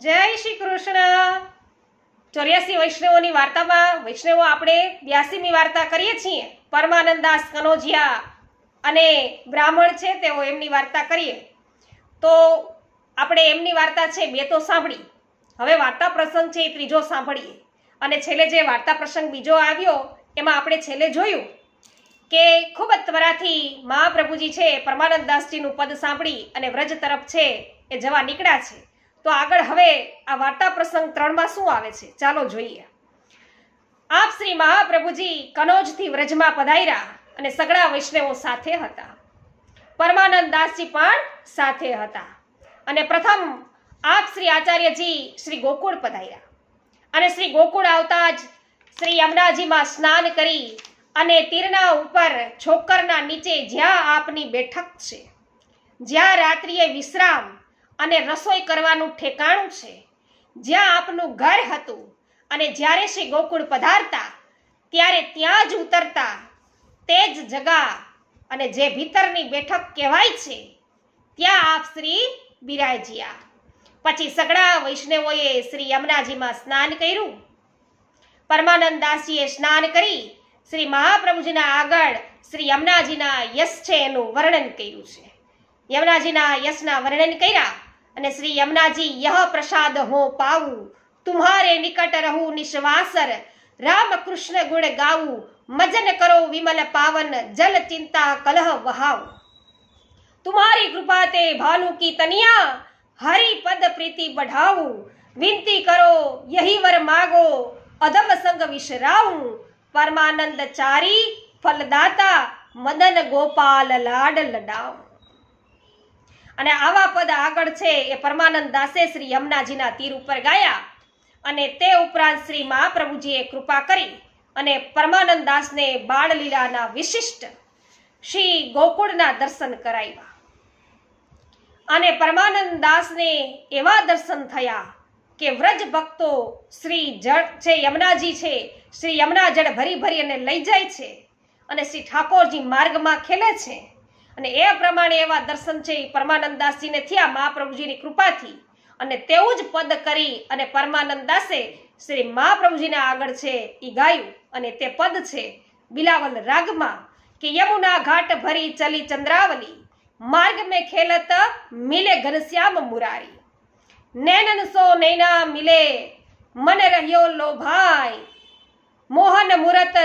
જય શ્રી કૃષ્ણ ચોર્યાસી વૈષ્ણવોની વાર્તામાં વૈષ્ણવો આપણે બ્યાસીમી વાર્તા કરીએ છીએ પરમાનંદાસ કનોજિયા અને બ્રાહ્મણ છે તેઓ એમની વાર્તા કરીએ તો આપણે એમની વાર્તા છે બે તો સાંભળી હવે વાર્તા પ્રસંગ છે એ ત્રીજો સાંભળીએ અને છેલ્લે જે વાર્તા પ્રસંગ બીજો આવ્યો એમાં આપણે છેલ્લે જોયું કે ખૂબ જ ત્વરાથી મહાપ્રભુજી છે પરમાનંદ પદ સાંભળી અને વ્રજ તરફ છે એ જવા નીકળ્યા છે તો આગળ હવે આ વાર્તા પ્રસંગ ત્રણમાં શું આવે છે ચાલો જોઈએ આપ શ્રી મહાપ્રભુજી કનોજથી વ્રજમાં પધાર્યા અને સગડા વૈષ્ણવો સાથે હતા પરમાનંદ દાસજી પણ સાથે હતા અને પ્રથમ આપ શ્રી આચાર્યજી શ્રી ગોકુળ પધાર્યા અને શ્રી ગોકુળ આવતા જ શ્રી યમુનાજીમાં સ્નાન કરી અને તીરના ઉપર છોકરના નીચે જ્યાં આપની બેઠક છે જ્યાં રાત્રિએ વિશ્રામ અને રસોઈ કરવાનું ઠેકાણું છે જ્યાં આપનું ઘર હતું અને જ્યારે શ્રી ગોકુળ પધારતા ત્યારે ત્યાં જ ઉતરતા તે જ જગા અને જે ભીતરની બેઠક કહેવાય છે ત્યાં આપ શ્રી બિરાજ્યા પછી સગડા વૈષ્ણવોએ શ્રી યમુનાજીમાં સ્નાન કર્યું પરમાનંદાસીએ સ્નાન કરી શ્રી મહાપ્રભુજીના આગળ શ્રી યમુનાજીના યશ છે એનું વર્ણન કર્યું છે યમુનાજીના યશના વર્ણન કર્યા અને શ્રી યમુનાજી યહ પ્રસાદ હો પાવું તુમ્હારે નિકટ રહું નિશ્વાસર રામ કૃષ્ણ ગુણ ગાવું મજન કરો વિમલ પાવન જલ ચિંતા કલહ વહાવ તુમ્હારી કૃપા તે ભાનુ કી તનિયા હરી પદ પ્રીતિ बढ़ाऊं વિનતી કરો યહી વર માગો અધમ સંગ વિશરાઉં પરમાનંદ ચારી ફલદાતા મદન ગોપાલ લાડ લડાઉં અને આવા પદ આગળ છે એ પરમાનંદ દાસે શ્રી યમુનાજીના તીર ઉપર ગાયા અને તે ઉપરાંત શ્રી મહાપ્રભુજીએ કૃપા કરી અને પરમાનંદ દાસને બાળલીલાના વિશિષ્ટ શ્રી ગોકુળના દર્શન કરાવ્યા અને પરમાનંદ દાસને એવા દર્શન થયા કે વ્રજ ભક્તો શ્રી જળ છે યમુનાજી છે શ્રી યમુના જળ ભરી ભરી અને લઈ જાય છે અને શ્રી ઠાકોરજી માર્ગમાં ખેલે છે અને એ પ્રમાણે એવા દર્શન છે એ પરમાનંદાસજીને થયા મહાપ્રભુજીની કૃપાથી અને તેવું જ પદ કરી અને પરમાનંદ દાસે શ્રી મહાપ્રભુજીને આગળ છે એ ગાયું અને તે પદ છે બિલાવલ રાગમાં કે યમુના ઘાટ ભરી ચલી ચંદ્રાવલી માર્ગ મેં ખેલત મિલે ઘનશ્યામ મુરારી નેનન સો નૈના મિલે મને રહ્યો લોભાઈ મોહન મુરત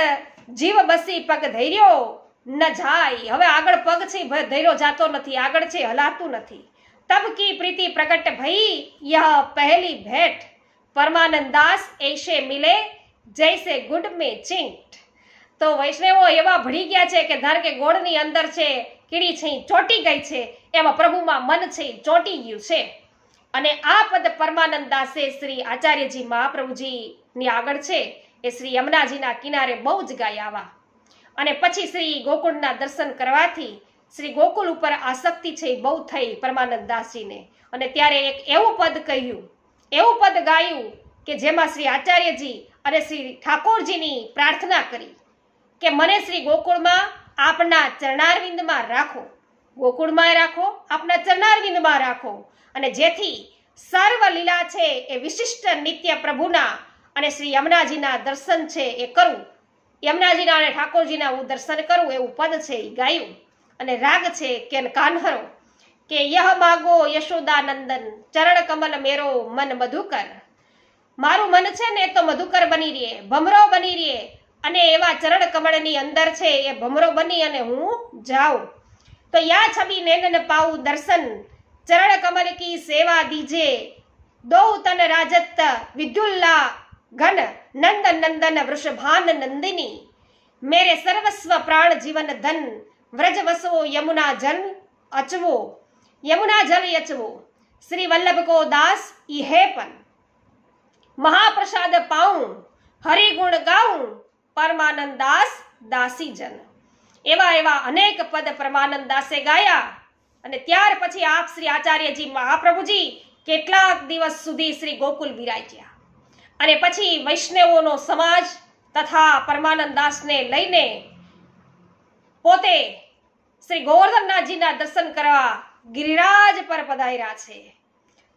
જીવ બસી પગ ધૈર્યો ન જાય હવે આગળ પગ છે ધૈર્યો જાતો નથી આગળ છે હલાતું નથી તબ કી પ્રીતિ પ્રગટ ભઈ યહ પહેલી ભેટ પરમાનંદાસ એશે મિલે જૈસે ગુડ મે ચિંટ તો વૈષ્ણવો એવા ભળી ગયા છે કે ધાર કે ગોળની અંદર છે કીડી છે ચોટી ગઈ છે એમાં પ્રભુમાં મન છે ચોટી ગયું છે અને આ પદ પરમાનંદાસે શ્રી આચાર્યજી મહાપ્રભુજીની આગળ છે એ શ્રી યમુનાજીના કિનારે બહુ જ ગાય આવા અને પછી શ્રી ગોકુળના દર્શન કરવાથી શ્રી ગોકુળ ઉપર આસક્તિ છે બહુ થઈ પરમાનંદ દાસજીને અને ત્યારે એક એવું પદ કહ્યું એવું પદ ગાયું કે જેમાં શ્રી આચાર્યજી અને શ્રી ઠાકોરજીની પ્રાર્થના કરી કે મને શ્રી ગોકુળમાં આપના ચરણારવિંદમાં રાખો ગોકુળમાં રાખો આપના ચરણારવિંદમાં રાખો અને જેથી સર્વ લીલા છે એ વિશિષ્ટ નિત્ય પ્રભુના અને શ્રી યમુનાજીના દર્શન છે એ કરવું યમુનાજીના અને ઠાકોરજીના હું દર્શન કરું એવું પદ છે એ ગાયું અને રાગ છે કેન કાનહરો કે યહ માગો યશોદાનંદન ચરણ કમલ મેરો મન મધુકર મારું મન છે ને તો મધુકર બની રહીએ ભમરો બની રહીએ અને એવા ચરણ કમળની અંદર છે એ ભમરો બની અને હું જાઉં તો યા છબી નેનન પાઉ દર્શન ચરણ કમલ કી સેવા દીજે દો તન રાજત વિદ્યુલ્લા घन नंद नंदन वृषभान नंदिनी मेरे सर्वस्व प्राण जीवन धन व्रज वसो यमुना जल अचवो यमुना जल अचवो श्री वल्लभ को दास इहेपन महाप्रसाद पाऊं हरि गुण गाऊं परमानंद दास દાસી જન એવા એવા અનેક પદ પરમાનંદ દાસે ગાયા અને ત્યાર પછી આપ શ્રી આચાર્યજી મહાપ્રભુજી કેટલાક દિવસ સુધી શ્રી ગોકુલ વિરાજ્યા અને પછી વૈષ્ણવોનો સમાજ તથા પરમાનંદ દાસને લઈને પોતે શ્રી ગોવર્ધનનાથજીના દર્શન કરવા ગિરિરાજ પર પધાર્યા છે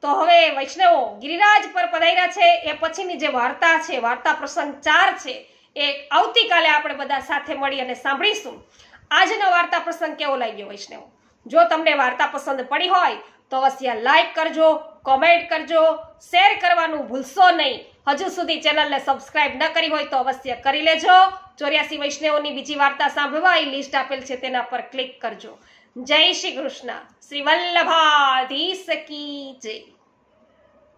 તો હવે વૈષ્ણવો ગિરિરાજ પર પધાર્યા છે એ પછીની જે વાર્તા છે વાર્તા પ્રસંગ ચાર છે એ આવતીકાલે આપણે બધા સાથે મળી અને સાંભળીશું આજનો વાર્તા પ્રસંગ કેવો લાગ્યો વૈષ્ણવ જો તમને વાર્તા પસંદ પડી હોય તો અવશ્ય લાઈક કરજો કોમેન્ટ કરજો શેર કરવાનું ભૂલશો નહીં હજુ સુધી ચેનલને સબસ્ક્રાઇબ ન કરી હોય તો અવશ્ય કરી લેજો ચોર્યાસી વૈષ્ણવની બીજી વાર્તા સાંભળવા એ લિસ્ટ આપેલ છે તેના પર ક્લિક કરજો જય શ્રી કૃષ્ણ શ્રી વલ્લભાધીશ કી જય